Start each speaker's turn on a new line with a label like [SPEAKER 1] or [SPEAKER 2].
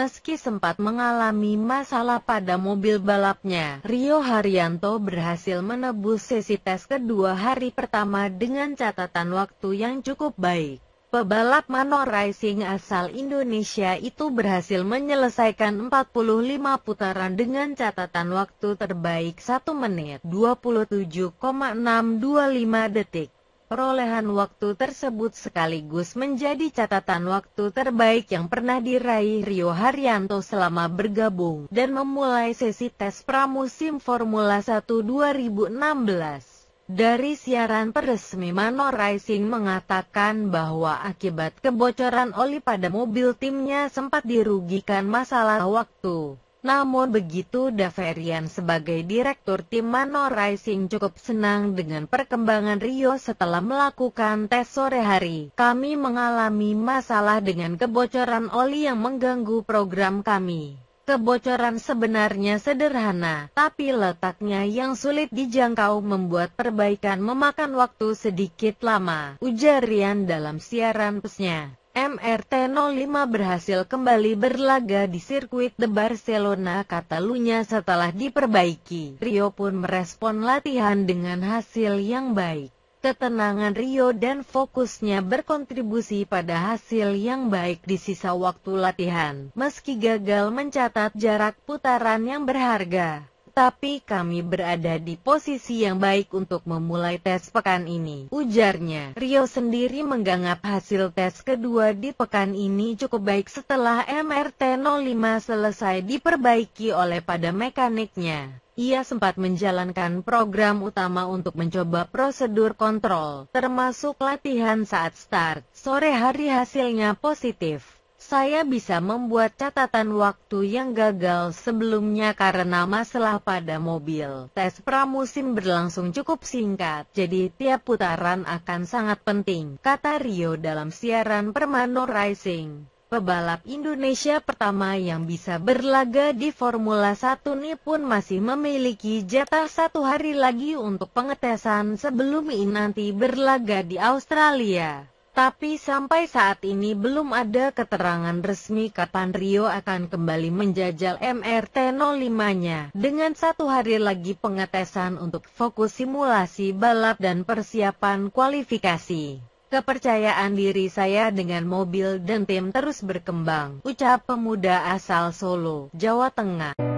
[SPEAKER 1] Meski sempat mengalami masalah pada mobil balapnya, Rio Haryanto berhasil menebus sesi tes kedua hari pertama dengan catatan waktu yang cukup baik. Pebalap Manor Racing asal Indonesia itu berhasil menyelesaikan 45 putaran dengan catatan waktu terbaik 1 menit 27,625 detik. Perolehan waktu tersebut sekaligus menjadi catatan waktu terbaik yang pernah diraih Rio Haryanto selama bergabung dan memulai sesi tes pramusim Formula 1 2016. Dari siaran peresmi Manor Racing mengatakan bahwa akibat kebocoran oli pada mobil timnya sempat dirugikan masalah waktu. Namun begitu Daverian sebagai direktur tim Manor Racing cukup senang dengan perkembangan Rio setelah melakukan tes sore hari. Kami mengalami masalah dengan kebocoran oli yang mengganggu program kami. Kebocoran sebenarnya sederhana, tapi letaknya yang sulit dijangkau membuat perbaikan memakan waktu sedikit lama, ujar Rian dalam siaran pesnya. MRT05 berhasil kembali berlaga di sirkuit de Barcelona Catalunya setelah diperbaiki. Rio pun merespon latihan dengan hasil yang baik. Ketenangan Rio dan fokusnya berkontribusi pada hasil yang baik di sisa waktu latihan, meski gagal mencatat jarak putaran yang berharga. Tapi kami berada di posisi yang baik untuk memulai tes pekan ini, ujarnya. Rio sendiri menganggap hasil tes kedua di pekan ini cukup baik setelah MRT-05 selesai diperbaiki oleh pada mekaniknya. Ia sempat menjalankan program utama untuk mencoba prosedur kontrol, termasuk latihan saat start. Sore hari hasilnya positif saya bisa membuat catatan waktu yang gagal sebelumnya karena masalah pada mobil. Tes pramusim berlangsung cukup singkat, jadi tiap putaran akan sangat penting, kata Rio dalam siaran Permano Rising. Pebalap Indonesia pertama yang bisa berlaga di Formula 1 ini pun masih memiliki jatah satu hari lagi untuk pengetesan sebelum nanti berlaga di Australia. Tapi sampai saat ini belum ada keterangan resmi kapan Rio akan kembali menjajal MRT-05-nya. Dengan satu hari lagi pengetesan untuk fokus simulasi balap dan persiapan kualifikasi. Kepercayaan diri saya dengan mobil dan tim terus berkembang, ucap pemuda asal Solo, Jawa Tengah.